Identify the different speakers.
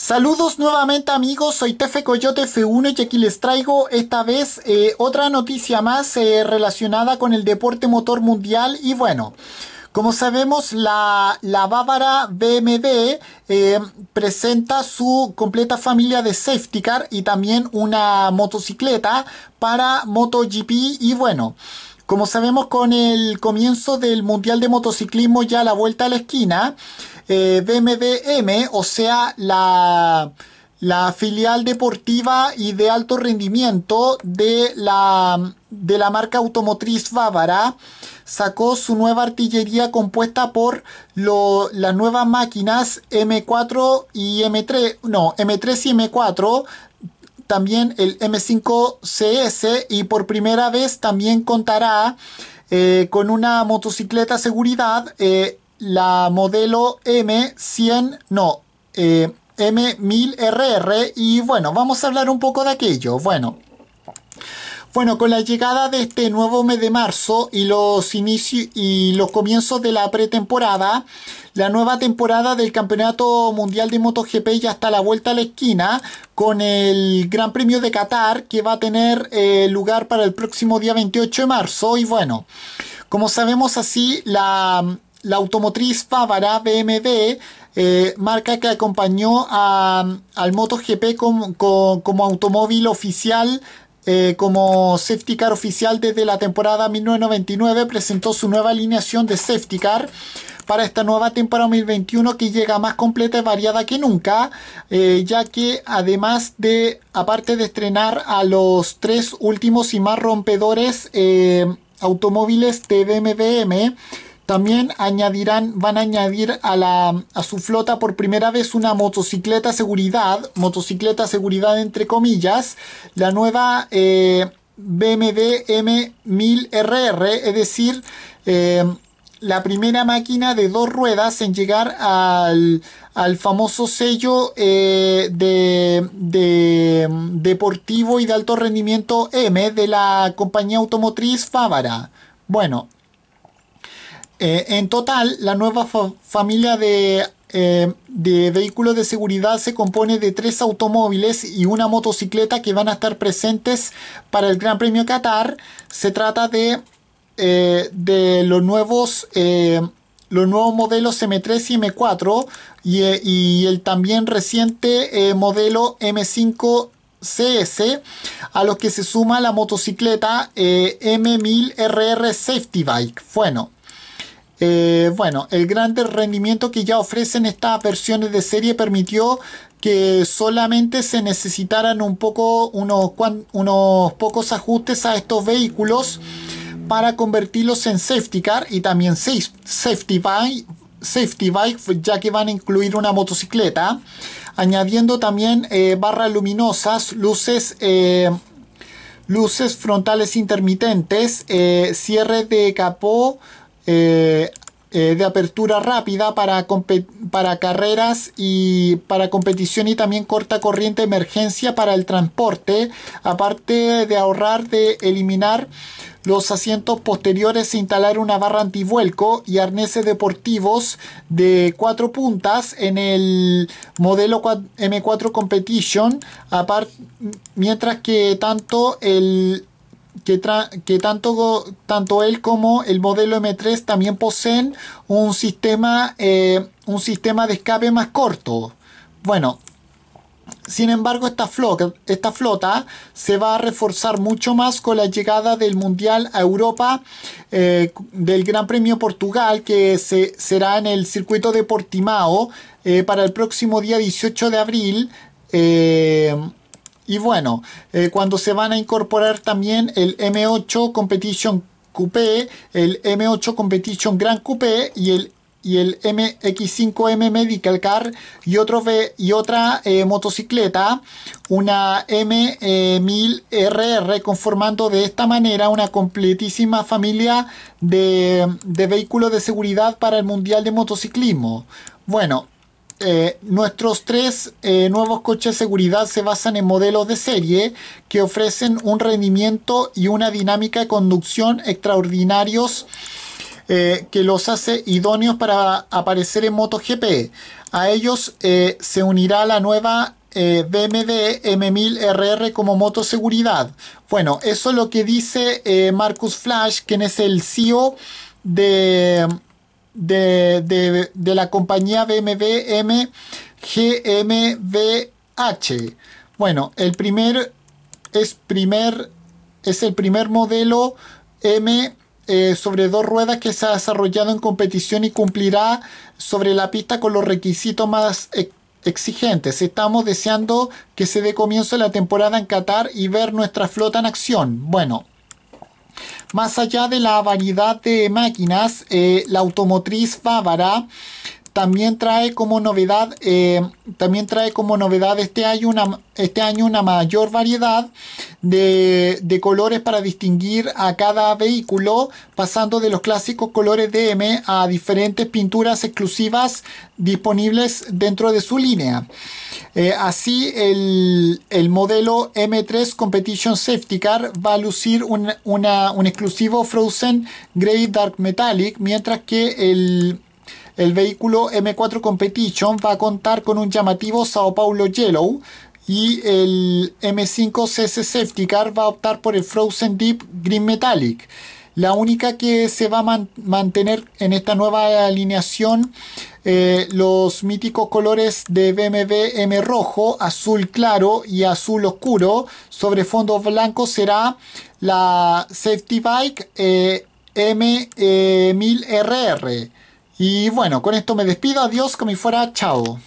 Speaker 1: Saludos nuevamente amigos, soy Tefe Coyote F1 y aquí les traigo esta vez eh, otra noticia más eh, relacionada con el deporte motor mundial y bueno... Como sabemos, la, la Bávara BMW eh, presenta su completa familia de safety car y también una motocicleta para MotoGP y bueno, como sabemos con el comienzo del Mundial de Motociclismo ya a la vuelta a la esquina, eh, BMDM, o sea, la, filial deportiva y de alto rendimiento de la, de la marca automotriz bávara, sacó su nueva artillería compuesta por las nuevas máquinas M4 y M3, no, M3 y M4 también el M5CS y por primera vez también contará eh, con una motocicleta seguridad, eh, la modelo M100, no, eh, M1000RR y bueno, vamos a hablar un poco de aquello. Bueno. Bueno, con la llegada de este nuevo mes de marzo y los inicios y los comienzos de la pretemporada, la nueva temporada del Campeonato Mundial de MotoGP ya está a la vuelta a la esquina con el Gran Premio de Qatar que va a tener eh, lugar para el próximo día 28 de marzo y bueno, como sabemos así la, automotriz bávara BMW eh, marca que acompañó al MotoGP como, como, como automóvil oficial eh, como safety car oficial desde la temporada 1999, presentó su nueva alineación de safety car para esta nueva temporada 2021 que llega más completa y variada que nunca, eh, ya que además de, aparte de estrenar a los tres últimos y más rompedores eh, automóviles de también añadirán, van a añadir a, la, su flota por primera vez una motocicleta seguridad, motocicleta seguridad entre comillas, la nueva eh, BMW M1000RR, es decir, eh, la primera máquina de dos ruedas en llegar al, famoso sello eh, de, deportivo y de alto rendimiento M de la compañía automotriz Fávara. Bueno, eh, en total, la nueva familia eh, de, vehículos de seguridad se compone de tres automóviles y una motocicleta que van a estar presentes para el Gran Premio Qatar. Se trata de, eh, los nuevos... los nuevos modelos M3 y M4 y, el también reciente modelo M5 CS, a los que se suma la motocicleta M1000RR Safety Bike. Bueno, eh, bueno, el gran rendimiento que ya ofrecen estas versiones de serie permitió que solamente se necesitaran un poco, unos, unos pocos ajustes a estos vehículos para convertirlos en safety car y también safety bike, safety bike ya que van a incluir una motocicleta, añadiendo también eh, barras luminosas, luces, eh, luces frontales intermitentes, cierre de capó, eh, eh, de apertura rápida para, para carreras y para competición y también corta corriente emergencia para el transporte, aparte de ahorrar de eliminar los asientos posteriores e instalar una barra antivuelco y arneses deportivos de cuatro puntas en el modelo M4 Competition, mientras que tanto el que, tanto, tanto, él como el modelo M3 también poseen un sistema, eh, un sistema de escape más corto. Bueno, sin embargo, esta flota, esta flota, se va a reforzar mucho más con la llegada del Mundial a Europa eh, del Gran Premio Portugal, que se, será en el circuito de Portimao eh, para el próximo día 18 de abril. Y bueno, eh, cuando se van a incorporar también el M8 Competition Coupé, el M8 Competition Gran Coupé y el y el MX5M Medical Car y, y otra eh, motocicleta, una M1000RR, conformando de esta manera una completísima familia de, de vehículos de seguridad para el Mundial de Motociclismo. Bueno, eh, nuestros tres eh, nuevos coches de seguridad se basan en modelos de serie que ofrecen un rendimiento y una dinámica de conducción extraordinarios eh, que los hace idóneos para aparecer en MotoGP. A ellos se unirá la nueva BMW M1000RR como moto seguridad. Bueno, eso es lo que dice Marcus Flash, quien es el CEO de de, de la compañía BMW GmbH Bueno, el primer es primer es el primer modelo M eh, sobre dos ruedas que se ha desarrollado en competición y cumplirá sobre la pista con los requisitos más exigentes. Estamos deseando que se dé comienzo a la temporada en Qatar y ver nuestra flota en acción. Bueno, más allá de la variedad de máquinas, eh, la automotriz bávara también trae como novedad, eh, también trae como novedad este año una, este año una mayor variedad de, colores para distinguir a cada vehículo, pasando de los clásicos colores DM a diferentes pinturas exclusivas disponibles dentro de su línea. Eh, así, el, modelo M3 Competition Safety Car va a lucir un, un exclusivo Frozen Grey Dark Metallic, mientras que el el vehículo M4 Competition va a contar con un llamativo Sao Paulo Yellow y el M5 CC Safety Car va a optar por el Frozen Deep Green Metallic. La única que se va a mantener en esta nueva alineación eh, los míticos colores de BMW M rojo, azul claro y azul oscuro sobre fondo blanco será la Safety Bike eh, M1000RR. Eh, y bueno, con esto me despido. Adiós, como fuera. Chao.